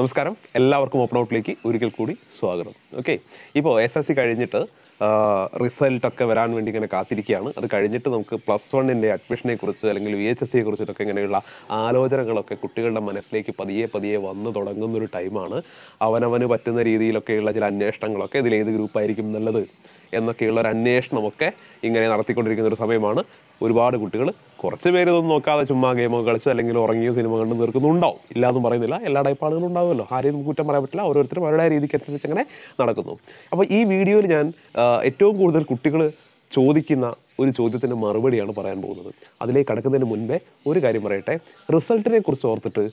നമസ്കാരം എല്ലാവർക്കും ഓപ്പൺ ഔട്ടിലേക്ക് ഒരിക്കൽ കൂടി സ്വാഗതം ഓക്കെ ഇപ്പോൾ എസ് എസ് സി കഴിഞ്ഞിട്ട് റിസൾട്ടൊക്കെ വരാൻ വേണ്ടി ഇങ്ങനെ കാത്തിരിക്കുകയാണ് അത് കഴിഞ്ഞിട്ട് നമുക്ക് പ്ലസ് വണ്ണിൻ്റെ അഡ്മിഷനെ കുറിച്ച് അല്ലെങ്കിൽ വി എച്ച് എസ് സിയെ കുറിച്ചിട്ടൊക്കെ ഇങ്ങനെയുള്ള ആലോചനകളൊക്കെ കുട്ടികളുടെ മനസ്സിലേക്ക് പതിയെ പതിയെ വന്നു ഒരു ടൈമാണ് അവനവന് പറ്റുന്ന രീതിയിലൊക്കെയുള്ള ചില അന്വേഷണങ്ങളൊക്കെ ഇതിലേത് ഗ്രൂപ്പായിരിക്കും നല്ലത് എന്നൊക്കെയുള്ള ഒരു അന്വേഷണമൊക്കെ ഇങ്ങനെ നടത്തിക്കൊണ്ടിരിക്കുന്ന ഒരു സമയമാണ് ഒരുപാട് കുട്ടികൾ കുറച്ച് പേര് ഇതൊന്നും നോക്കാതെ ചുമ്മാ ഗെയിമൊക്കെ കളിച്ച് അല്ലെങ്കിൽ ഉറങ്ങിയോ സിനിമ കണ്ട് തീർക്കുന്നുണ്ടാവും ഇല്ലാന്നും പറയുന്നില്ല എല്ലാ ടൈപ്പ് ആളുകളും ഉണ്ടാവുമല്ലോ ആരെയും നമുക്ക് കുറ്റം പറയാൻ പറ്റില്ല ഓരോരുത്തരും അവരുടെ രീതിക്ക് അനുസരിച്ച് അങ്ങനെ നടക്കുന്നു അപ്പോൾ ഈ വീഡിയോയിൽ ഞാൻ ഏറ്റവും കൂടുതൽ കുട്ടികൾ ചോദിക്കുന്ന ഒരു ചോദ്യത്തിൻ്റെ മറുപടിയാണ് പറയാൻ പോകുന്നത് അതിലേക്ക് കടക്കുന്നതിന് മുൻപേ ഒരു കാര്യം പറയട്ടെ റിസൾട്ടിനെ കുറിച്ച് ഓർത്തിട്ട്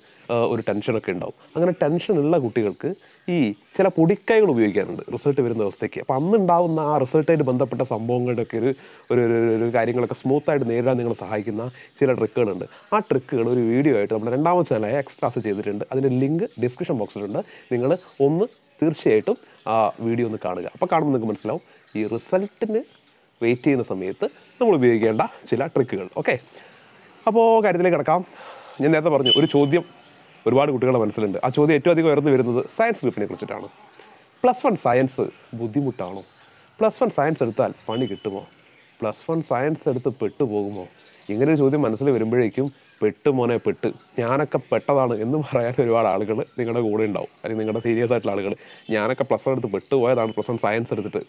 ഒരു ടെൻഷനൊക്കെ ഉണ്ടാവും അങ്ങനെ ടെൻഷനുള്ള കുട്ടികൾക്ക് ഈ ചില പൊടിക്കൈകൾ ഉപയോഗിക്കാറുണ്ട് റിസൾട്ട് വരുന്ന അവസ്ഥയ്ക്ക് അപ്പം അന്നുണ്ടാവുന്ന ആ റിസൾട്ടായിട്ട് ബന്ധപ്പെട്ട സംഭവങ്ങളുടെയൊക്കെ ഒരു ഒരു ഒരു കാര്യങ്ങളൊക്കെ സ്മൂത്തായിട്ട് നേരിടാൻ നിങ്ങളെ സഹായിക്കുന്ന ചില ട്രിക്കുകളുണ്ട് ആ ട്രിക്കുകൾ ഒരു വീഡിയോ ആയിട്ട് നമ്മുടെ രണ്ടാമത്തെ ചാനലായ എക്സ്ട്രാസ് ചെയ്തിട്ടുണ്ട് അതിൻ്റെ ലിങ്ക് ഡിസ്ക്രിപ്ഷൻ ബോക്സിലുണ്ട് നിങ്ങൾ ഒന്ന് തീർച്ചയായിട്ടും ആ വീഡിയോ ഒന്ന് കാണുക അപ്പോൾ കാണുമ്പോൾ നിങ്ങൾക്ക് മനസ്സിലാവും ഈ റിസൾട്ടിന് വെയിറ്റ് ചെയ്യുന്ന സമയത്ത് നമ്മൾ ഉപയോഗിക്കേണ്ട ചില ട്രിക്കുകൾ ഓക്കെ അപ്പോൾ കാര്യത്തിലേക്ക് കിടക്കാം ഞാൻ നേരത്തെ പറഞ്ഞു ഒരു ചോദ്യം ഒരുപാട് കുട്ടികളുടെ മനസ്സിലുണ്ട് ആ ചോദ്യം ഏറ്റവും അധികം ഉയർന്നു വരുന്നത് സയൻസ് ഗ്രൂപ്പിനെ കുറിച്ചിട്ടാണ് പ്ലസ് വൺ സയൻസ് ബുദ്ധിമുട്ടാണോ പ്ലസ് വൺ സയൻസ് എടുത്താൽ പണി കിട്ടുമോ പ്ലസ് വൺ സയൻസ് എടുത്ത് പെട്ടുപോകുമോ ഇങ്ങനൊരു ചോദ്യം മനസ്സിൽ വരുമ്പോഴേക്കും പെട്ട് മോനെ പെട്ട് ഞാനൊക്കെ പെട്ടതാണ് എന്ന് പറയാൻ ഒരുപാട് ആളുകൾ നിങ്ങളുടെ കൂടെ ഉണ്ടാവും അല്ലെങ്കിൽ നിങ്ങളുടെ സീരിയസ് ആയിട്ടുള്ള ആളുകൾ ഞാനൊക്കെ പ്ലസ് വൺ എടുത്ത് പെട്ട് പോയതാണ് പ്ലസ് വൺ സയൻസ് എടുത്തിട്ട്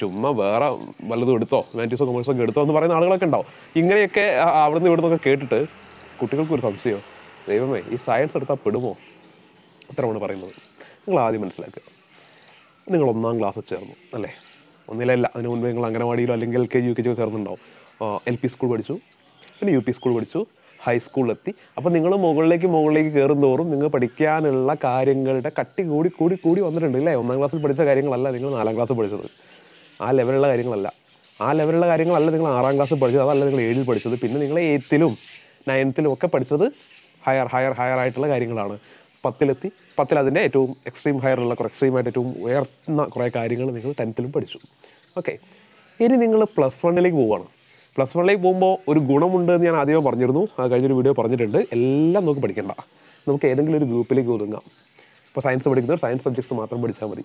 ചുമ്മാ വേറെ വല്ലതും എടുത്തോ മാൻറ്റീസോ കൊമേഴ്സോ ഒക്കെ എടുത്തോ എന്ന് പറയുന്ന ആളുകളൊക്കെ ഉണ്ടാവും ഇങ്ങനെയൊക്കെ അവിടുന്ന് ഒക്കെ കേട്ടിട്ട് കുട്ടികൾക്ക് ഒരു സംശയമോ ദൈവമേ ഈ സയൻസ് എടുത്താൽ പെടുമോ അത്രമാണ് പറയുന്നത് നിങ്ങൾ ആദ്യം മനസ്സിലാക്കുക നിങ്ങൾ ഒന്നാം ക്ലാസ്സിൽ ചേർന്നു അല്ലേ ഒന്നിലല്ല അതിന് മുൻപ് നിങ്ങൾ അംഗനവാടിയിലോ അല്ലെങ്കിൽ L K G U K ജിയോ ചേർന്നുണ്ടാവും എൽ പി സ്കൂൾ പഠിച്ചു പിന്നെ യു പി സ്കൂൾ പഠിച്ചു ഹൈസ്കൂളിലെത്തി അപ്പോൾ നിങ്ങൾ മുകളിലേക്ക് മുകളിലേക്ക് കയറും തോറും നിങ്ങൾ പഠിക്കാനുള്ള കാര്യങ്ങളുടെ കട്ടി കൂടി കൂടി കൂടി വന്നിട്ടുണ്ട് അല്ലേ ഒന്നാം ക്ലാസ്സിൽ പഠിച്ച കാര്യങ്ങളല്ല നിങ്ങൾ നാലാം ക്ലാസ്സിൽ പഠിച്ചത് ആ ലെവലുള്ള കാര്യങ്ങളല്ല ആ ലെവലുള്ള കാര്യങ്ങളല്ല നിങ്ങൾ ആറാം ക്ലാസ്സിൽ പഠിച്ചത് അതല്ല നിങ്ങൾ ഏഴിൽ പഠിച്ചത് പിന്നെ നിങ്ങൾ എയ്ത്തിലും നയൻത്തിലും ഒക്കെ പഠിച്ചത് ഹയർ ഹയർ ഹയർ ആയിട്ടുള്ള കാര്യങ്ങളാണ് പത്തിലെത്തി പത്തിൽ അതിൻ്റെ ഏറ്റവും എക്സ്ട്രീം ഹയറുള്ള കുറേ എക്സ്ട്രീമായിട്ട് ഏറ്റവും ഉയർന്ന കുറേ കാര്യങ്ങൾ നിങ്ങൾ ടെൻത്തിലും പഠിച്ചു ഓക്കെ ഇനി നിങ്ങൾ പ്ലസ് വണ്ണിലേക്ക് പോവുകയാണ് പ്ലസ് വണ്ണിലേക്ക് പോകുമ്പോൾ ഒരു ഗുണമുണ്ട് എന്ന് ഞാൻ ആദ്യമേ പറഞ്ഞിരുന്നു ആ കഴിഞ്ഞൊരു വീഡിയോ പറഞ്ഞിട്ടുണ്ട് എല്ലാം നമുക്ക് പഠിക്കണ്ട നമുക്ക് ഏതെങ്കിലും ഒരു ഗ്രൂപ്പിലേക്ക് ഒതുങ്ങാം ഇപ്പോൾ സയൻസ് പഠിക്കുന്നവർ സയൻസ് സബ്ജക്ട്സ് മാത്രം പഠിച്ചാൽ മതി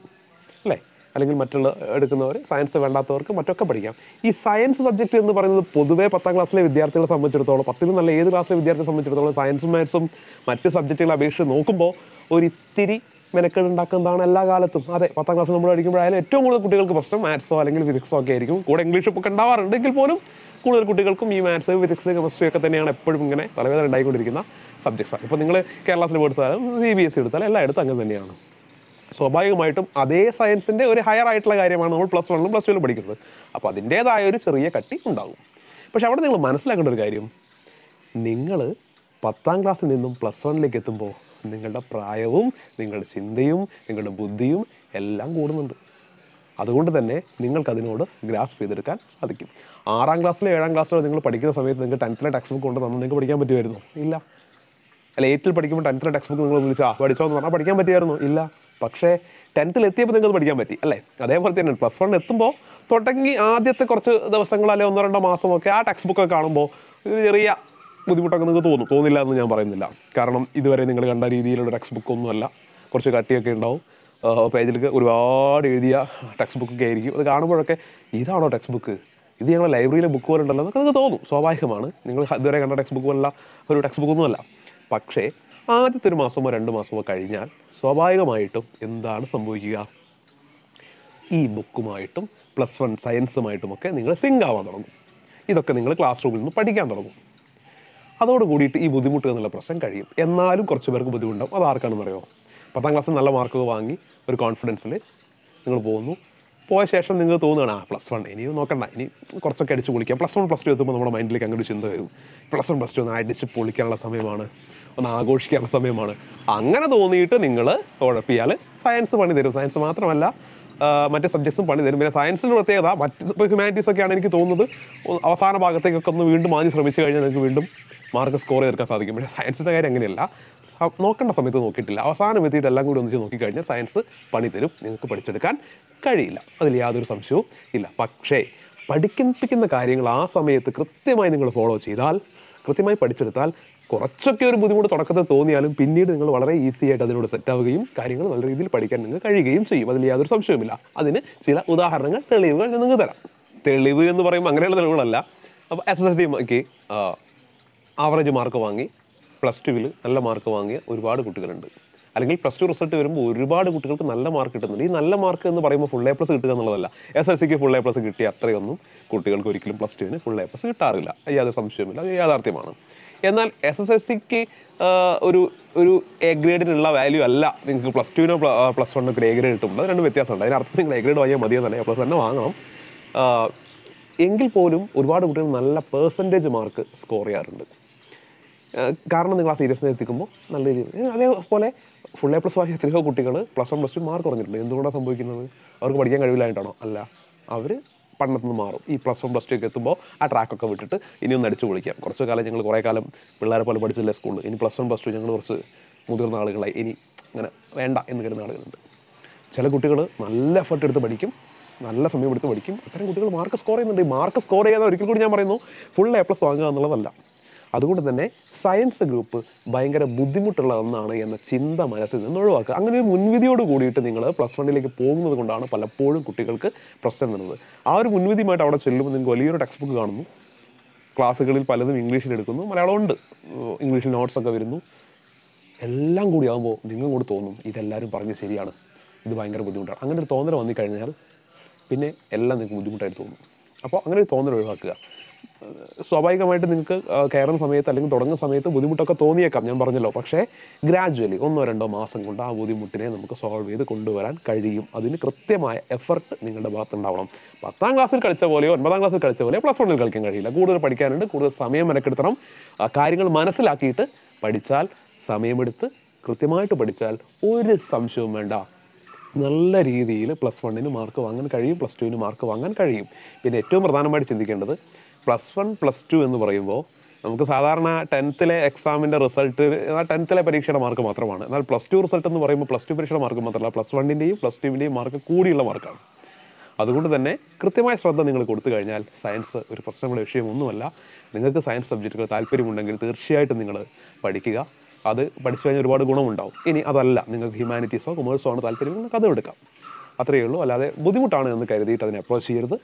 അല്ലേ അല്ലെങ്കിൽ മറ്റുള്ള എടുക്കുന്നവർ സയൻസ് വേണ്ടാത്തവർക്ക് മറ്റൊക്കെ പഠിക്കാം ഈ സയൻസ് സബ്ജക്റ്റ് എന്ന് പറയുന്നത് പൊതുവേ പത്താം ക്ലാസ്സിലെ വിദ്യാർത്ഥികളെ സംബന്ധിച്ചിടത്തോളം പത്തിലും നല്ല ഏത് ക്ലാസ്സിലെ വിദ്യാർത്ഥിയെ സംബന്ധിച്ചിടത്തോളം സയൻസും മാത്സും മറ്റ് സബ്ജക്റ്റുകളെ അപേക്ഷിച്ച് നോക്കുമ്പോൾ ഒരു ഇത്തിരി എല്ലാ കാലത്തും അതെ പത്താം ക്ലാസ് നമ്മൾ പഠിക്കുമ്പോഴായാലും ഏറ്റവും കൂടുതൽ കുട്ടികൾക്ക് പ്രശ്നം മാത്സോ അല്ലെങ്കിൽ ഫിസിക്സോ ഒക്കെ ആയിരിക്കും കൂടെ ഇംഗ്ലീഷ് ഒക്കെ ഉണ്ടാവാറുണ്ട് എങ്കിൽ പോലും കൂടുതൽ കുട്ടികൾക്കും ഈ മാത്സ് ഫിസിക്സ് കെമിസ്ട്രി ഒക്കെ തന്നെയാണ് എപ്പോഴും ഇങ്ങനെ തലവേദന ഉണ്ടായിക്കൊണ്ടിരിക്കുന്ന സബ്ജക്ട്സാണ് ഇപ്പോൾ നിങ്ങൾ കേരള സിലബസ് എടുത്താലും സി ബി എസ് സി എടുത്താലും എല്ലായിടത്തും അങ്ങനെ തന്നെയാണ് സ്വാഭാവികമായിട്ടും അതേ സയൻസിൻ്റെ ഒരു ഹയർ ആയിട്ടുള്ള കാര്യമാണ് നമ്മൾ പ്ലസ് വണ്ണിലും പ്ലസ് ടുവിലും പഠിക്കുന്നത് അപ്പോൾ അതിൻ്റേതായ ഒരു ചെറിയ കട്ടി ഉണ്ടാകും പക്ഷെ അവിടെ നിങ്ങൾ മനസ്സിലാക്കേണ്ട ഒരു കാര്യം നിങ്ങൾ പത്താം ക്ലാസ്സിൽ നിന്നും പ്ലസ് വണ്ണിലേക്ക് എത്തുമ്പോൾ നിങ്ങളുടെ പ്രായവും നിങ്ങളുടെ ചിന്തയും നിങ്ങളുടെ ബുദ്ധിയും എല്ലാം കൂടുന്നുണ്ട് അതുകൊണ്ട് തന്നെ നിങ്ങൾക്ക് അതിനോട് ഗ്രാസ്പ് ചെയ്തെടുക്കാൻ സാധിക്കും ആറാം ക്ലാസ്സിലോ ഏഴാം ക്ലാസ്സിലോ നിങ്ങൾ പഠിക്കുന്ന സമയത്ത് നിങ്ങൾക്ക് ടെൻത്തിലെ ടെക്സ്റ്റ് ബുക്ക് കൊണ്ട് തന്നെ നിങ്ങൾക്ക് പഠിക്കാൻ പറ്റുമായിരുന്നു ഇല്ല അല്ല എയ്റ്റിൽ പഠിക്കുമ്പോൾ ടെൻത്തിലെ ടെക്സ്റ്റ് ബുക്ക് നിങ്ങൾ വിളിച്ചാൽ പഠിച്ചോ എന്ന് പറഞ്ഞാൽ പഠിക്കാൻ പറ്റുമായിരുന്നു ഇല്ല പക്ഷേ ടെൻത്തിൽ എത്തിയപ്പോൾ നിങ്ങൾക്ക് പഠിക്കാൻ പറ്റി അല്ലേ അതേപോലെ തന്നെ പ്ലസ് വൺ എത്തുമ്പോൾ തുടങ്ങി ആദ്യത്തെ കുറച്ച് ദിവസങ്ങൾ അല്ലെങ്കിൽ ഒന്നോ രണ്ടോ മാസമൊക്കെ ആ ടെക്സ്റ്റ് ബുക്കൊക്കെ കാണുമ്പോൾ ഒരു ചെറിയ ബുദ്ധിമുട്ടൊക്കെ നിങ്ങൾക്ക് തോന്നും തോന്നില്ല എന്ന് ഞാൻ പറയുന്നില്ല കാരണം ഇതുവരെ നിങ്ങൾ കണ്ട രീതിയിലുള്ള ടെക്സ്റ്റ് ബുക്കൊന്നുമല്ല കുറച്ച് കട്ടിയൊക്കെ ഉണ്ടാവും പേജിൽ ഒരുപാട് എഴുതിയ ടെക്സ്റ്റ് ബുക്കൊക്കെ ആയിരിക്കും അത് കാണുമ്പോഴൊക്കെ ഇതാണോ ടെക്സ്റ്റ് ബുക്ക് ഇത് ഞങ്ങളുടെ ലൈബ്രറിയിലെ ബുക്ക് പോലെ ഉണ്ടല്ലോ എന്നൊക്കെ നിങ്ങൾക്ക് തോന്നും സ്വാഭാവികമാണ് നിങ്ങൾ ഇതുവരെ കണ്ട ടെക്സ്റ്റ് ബുക്ക് പോലുള്ള ഒരു ടെക്സ്റ്റ് ബുക്കൊന്നുമല്ല പക്ഷേ ആദ്യത്തെ ഒരു മാസമോ രണ്ട് മാസമോ കഴിഞ്ഞാൽ സ്വാഭാവികമായിട്ടും എന്താണ് സംഭവിക്കുക ഈ ബുക്കുമായിട്ടും പ്ലസ് വൺ ഒക്കെ നിങ്ങൾ സിങ്ക് ആവാൻ തുടങ്ങും ഇതൊക്കെ നിങ്ങൾ ക്ലാസ് റൂമിൽ നിന്ന് പഠിക്കാൻ തുടങ്ങും അതോട് കൂടിയിട്ട് ഈ ബുദ്ധിമുട്ട് എന്നുള്ള പ്രശ്നം കഴിയും എന്നാലും കുറച്ച് പേർക്ക് ബുദ്ധിമുട്ടും അത് ആർക്കാണെന്നറിയോ പത്താം ക്ലാസ്സിൽ നല്ല മാർക്ക് വാങ്ങി ഒരു കോൺഫിഡൻസിൽ നിങ്ങൾ പോകുന്നു പോയ ശേഷം നിങ്ങൾ തോന്നുകയാണ് ആ പ്ലസ് വൺ ഇനി നോക്കണ്ട ഇനി കുറച്ചൊക്കെ അടിച്ച് പൊളിക്കാം പ്ലസ് വൺ പ്ലസ് ടു എത്തുമ്പോൾ നമ്മുടെ മൈൻഡിലേക്ക് അങ്ങനെ ചിന്ത വരും പ്ലസ് വൺ പ്ലസ് ടു ഒന്ന് അടിച്ച് പൊളിക്കാനുള്ള സമയമാണ് ഒന്ന് ആഘോഷിക്കാനുള്ള സമയമാണ് അങ്ങനെ തോന്നിയിട്ട് നിങ്ങൾ ഉഴപ്പിയാൽ സയൻസ് പണി തരും സയൻസ് മാത്രമല്ല മറ്റ് സബ്ജക്ട്സും പണി തരും പിന്നെ സയൻസിൻ്റെ പ്രത്യേകത മറ്റ് ഇപ്പോൾ ഹ്യൂമാനിറ്റീസൊക്കെയാണ് എനിക്ക് തോന്നുന്നത് അവസാന ഭാഗത്തേക്കൊക്കെ ഒന്ന് വീണ്ടും മാഞ്ഞ് ശ്രമിച്ചു കഴിഞ്ഞാൽ നിങ്ങൾക്ക് വീണ്ടും മാർക്ക് സ്കോർ ചേർക്കാൻ സാധിക്കും പക്ഷേ സയൻസിൻ്റെ കാര്യം അങ്ങനെയല്ല നോക്കേണ്ട സമയത്ത് നോക്കിയിട്ടില്ല അവസാനം എത്തിയിട്ട് എല്ലാം കൂടി ഒന്നിച്ച് നോക്കിക്കഴിഞ്ഞാൽ സയൻസ് പണി തരും നിങ്ങൾക്ക് പഠിച്ചെടുക്കാൻ കഴിയില്ല അതിൽ യാതൊരു സംശയവും ഇല്ല പക്ഷേ പഠിക്കിപ്പിക്കുന്ന കാര്യങ്ങൾ ആ സമയത്ത് കൃത്യമായി നിങ്ങൾ ഫോളോ ചെയ്താൽ കൃത്യമായി പഠിച്ചെടുത്താൽ കുറച്ചൊക്കെ ഒരു ബുദ്ധിമുട്ട് തുടക്കത്തിൽ തോന്നിയാലും പിന്നീട് നിങ്ങൾ വളരെ ഈസി ആയിട്ട് അതിനോട് സെറ്റാവുകയും കാര്യങ്ങൾ നല്ല രീതിയിൽ പഠിക്കാൻ നിങ്ങൾ കഴിയുകയും ചെയ്യും അതിൽ യാതൊരു സംശയവുമില്ല അതിന് ചില ഉദാഹരണങ്ങൾ തെളിവുകൾ നിങ്ങൾക്ക് തരാം തെളിവ് എന്ന് പറയുമ്പോൾ അങ്ങനെയുള്ള തെളിവുകളല്ല അപ്പോൾ S S L okay average mark വാങ്ങി പ്ലസ് ടുവിൽ നല്ല മാർക്ക് വാങ്ങിയ ഒരുപാട് കുട്ടികളുണ്ട് അല്ലെങ്കിൽ പ്ലസ് ടു റിസൾട്ട് വരുമ്പോൾ ഒരുപാട് കുട്ടികൾക്ക് നല്ല മാർക്ക് കിട്ടുന്നുണ്ട് ഈ നല്ല മാർക്ക് എന്ന് പറയുമ്പോൾ ഫുൾ എ പ്ലസ് കിട്ടുക എന്നുള്ളതല്ല എസ് എസ് സിക്ക് ഫുൾ എ പ്ലസ് കിട്ടിയ അത്രയൊന്നും കുട്ടികൾക്ക് ഒരിക്കലും പ്ലസ് ടുവിന് ഫുൾ എ പ്ലസ് കിട്ടാറില്ല യാതൊരു സംശയമില്ല അത് യാഥാർത്ഥ്യമാണ് എന്നാൽ എസ് എസ് എസ് സിക്ക് ഒരു ഒരു എ ഗ്രേഡിനുള്ള വാല്യൂ അല്ല നിങ്ങൾക്ക് പ്ലസ് ടുവിനോ പ്ലസ് വണ്ണോ എ ഗ്രേഡ് കിട്ടുമ്പോൾ രണ്ട് വ്യത്യാസമുണ്ട് അതിനർത്ഥം നിങ്ങൾ എ ഗ്രേഡ് വാങ്ങിയാൽ മതിയോ തന്നെ എ പ്ലസ് തന്നെ വാങ്ങണം എങ്കിൽ പോലും ഒരുപാട് കുട്ടികൾ നല്ല പേഴ്സൻറ്റേജ് മാർക്ക് സ്കോർ ചെയ്യാറുണ്ട് കാരണം നിങ്ങൾ ആ സീരിയസിനെ എത്തിക്കുമ്പോൾ നല്ല രീതിയിൽ അതേപോലെ ഫുൾ എ പ്ലസ് വാങ്ങിയ എത്രയോ കുട്ടികൾ plus one plus two mark കുറഞ്ഞിട്ടുണ്ട് എന്തുകൊണ്ടാണ് സംഭവിക്കുന്നത് അവർക്ക് പഠിക്കാൻ കഴിവില്ലായിട്ടാണോ അല്ല അവർ പഠനത്തിൽ നിന്ന് മാറും ഈ പ്ലസ് വൺ പ്ലസ് ടു ഒക്കെ എത്തുമ്പോൾ ആ ട്രാക്കൊക്കെ വിട്ടിട്ട് ഇനി ഒന്ന് അടിച്ചു പൊളിക്കാം കുറച്ച് കാലം ഞങ്ങൾ കുറേ കാലം പിള്ളേരെ പോലെ പഠിച്ചില്ല സ്കൂളിൽ ഇനി പ്ലസ് വൺ പ്ലസ് ടു ഞങ്ങൾ കുറച്ച് മുതിർന്ന ആളുകളായി ഇനി അങ്ങനെ വേണ്ട എന്ന് കരുതുന്ന ആളുകളുണ്ട് ചില കുട്ടികൾ നല്ല എഫർട്ട് എടുത്ത് പഠിക്കും നല്ല സമയം എടുത്ത് പഠിക്കും അത്തരം കുട്ടികൾ മാർക്ക് സ്കോർ ചെയ്യുന്നുണ്ട് മാർക്ക് സ്കോർ ചെയ്യാതെ ഒരിക്കൽ കൂടി ഞാൻ പറയുന്നു ഫുൾ എ പ്ലസ് വാങ്ങുക എന്നുള്ളതല്ല അതുകൊണ്ട് തന്നെ സയൻസ് ഗ്രൂപ്പ് ഭയങ്കര ബുദ്ധിമുട്ടുള്ള ഒന്നാണ് എന്ന ചിന്ത മനസ്സിൽ നിന്ന് ഒഴിവാക്കുക അങ്ങനെ ഒരു മുൻവിധിയോട് കൂടിയിട്ട് നിങ്ങൾ പ്ലസ് വണ്ണിലേക്ക് പോകുന്നത് കൊണ്ടാണ് പലപ്പോഴും കുട്ടികൾക്ക് പ്രശ്നം വരുന്നത് ആ ഒരു മുൻവിധിയുമായിട്ട് അവിടെ ചെല്ലുമ്പോൾ നിങ്ങൾക്ക് വലിയൊരു ടെക്സ്റ്റ് ബുക്ക് കാണുന്നു ക്ലാസ്സുകളിൽ പലതും ഇംഗ്ലീഷിൽ എടുക്കുന്നു മലയാളമുണ്ട് ഇംഗ്ലീഷിൽ നോട്ട്സൊക്കെ വരുന്നു എല്ലാം കൂടി ആകുമ്പോൾ നിങ്ങൾ കൂടി തോന്നും ഇതെല്ലാവരും പറഞ്ഞ് ശരിയാണ് ഇത് ഭയങ്കര ബുദ്ധിമുട്ടാണ് അങ്ങനെ ഒരു തോന്നൽ വന്നിക്കഴിഞ്ഞാൽ പിന്നെ എല്ലാം നിങ്ങൾക്ക് ബുദ്ധിമുട്ടായിട്ട് തോന്നും അപ്പോൾ അങ്ങനെ ഒരു തോന്നൽ ഒഴിവാക്കുക സ്വാഭാവികമായിട്ട് നിങ്ങൾക്ക് കയറുന്ന സമയത്ത് അല്ലെങ്കിൽ തുടങ്ങുന്ന സമയത്ത് ബുദ്ധിമുട്ടൊക്കെ തോന്നിയേക്കാം ഞാൻ പറഞ്ഞല്ലോ പക്ഷേ ഗ്രാജുവലി ഒന്നോ രണ്ടോ മാസം കൊണ്ട് ആ ബുദ്ധിമുട്ടിനെ നമുക്ക് സോൾവ് ചെയ്ത് കൊണ്ടുവരാൻ കഴിയും അതിന് കൃത്യമായ എഫർട്ട് നിങ്ങളുടെ ഭാഗത്തുണ്ടാവണം പത്താം ക്ലാസ്സിൽ കളിച്ച പോലെയോ ഒൻപതാം ക്ലാസ്സിൽ കളിച്ച പോലെയോ പ്ലസ് വണ്ണിൽ കളിക്കാൻ കഴിയില്ല കൂടുതൽ പഠിക്കാനുണ്ട് കൂടുതൽ സമയം മെനക്കെടുത്തണം കാര്യങ്ങൾ മനസ്സിലാക്കിയിട്ട് പഠിച്ചാൽ സമയമെടുത്ത് കൃത്യമായിട്ട് പഠിച്ചാൽ ഒരു സംശയവും വേണ്ട നല്ല രീതിയിൽ പ്ലസ് വണ്ണിന് മാർക്ക് വാങ്ങാൻ കഴിയും പ്ലസ് ടുവിന് മാർക്ക് വാങ്ങാൻ കഴിയും പിന്നെ ഏറ്റവും പ്രധാനമായിട്ട് ചിന്തിക്കേണ്ടത് പ്ലസ് വൺ പ്ലസ് ടു എന്ന് പറയുമ്പോൾ നമുക്ക് സാധാരണ ടെൻത്തിലെ എക്സാമിൻ്റെ റിസൾട്ട് ആ ടെൻത്തിലെ പരീക്ഷയുടെ മാർക്ക് മാത്രമാണ് എന്നാൽ പ്ലസ് ടു റിസൾട്ട് എന്ന് പറയുമ്പോൾ പ്ലസ് ടു പരീക്ഷയുടെ മാർക്ക് മാത്രമല്ല പ്ലസ് വണ്ണിൻ്റെയും പ്ലസ് ടുവിൻ്റെയും മാർക്ക് കൂടിയുള്ള മാർക്കാണ് അതുകൊണ്ട് തന്നെ കൃത്യമായ ശ്രദ്ധ നിങ്ങൾ കൊടുത്തു കഴിഞ്ഞാൽ സയൻസ് ഒരു പ്രശ്നമുള്ള വിഷയമൊന്നുമല്ല നിങ്ങൾക്ക് സയൻസ് സബ്ജക്റ്റുകൾ താല്പര്യമുണ്ടെങ്കിൽ തീർച്ചയായിട്ടും നിങ്ങൾ പഠിക്കുക അത് പഠിച്ചു കഴിഞ്ഞാൽ ഒരുപാട് ഗുണമുണ്ടാവും ഇനി അതല്ല നിങ്ങൾക്ക് ഹ്യൂമാനിറ്റീസോ കൊമേഴ്സോ ആണ് താല്പര്യം നിങ്ങൾക്ക് അതും എടുക്കാം അത്രയേ ഉള്ളൂ അല്ലാതെ ബുദ്ധിമുട്ടാണ് എന്ന് കരുതിയിട്ട് അതിനെ അപ്രോച്ച് ചെയ്യരുത്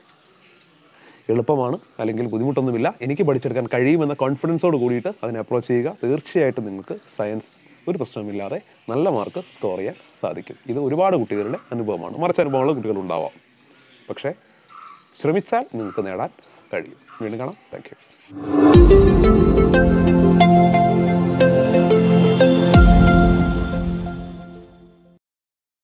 എളുപ്പമാണ് അല്ലെങ്കിൽ ബുദ്ധിമുട്ടൊന്നുമില്ല എനിക്ക് പഠിച്ചെടുക്കാൻ കഴിയുമെന്ന കോൺഫിഡൻസോട് കൂടിയിട്ട് അതിനെ അപ്രോച്ച് ചെയ്യുക തീർച്ചയായിട്ടും നിങ്ങൾക്ക് സയൻസ് ഒരു പ്രശ്നമില്ലാതെ നല്ല മാർക്ക് സ്കോർ ചെയ്യാൻ സാധിക്കും ഇത് ഒരുപാട് കുട്ടികളുടെ അനുഭവമാണ് മറിച്ച് അനുഭവമുള്ള കുട്ടികൾ ഉണ്ടാവാം പക്ഷേ ശ്രമിച്ചാൽ നിങ്ങൾക്ക് നേടാൻ കഴിയും വീണ്ടും കാണാം താങ്ക് യു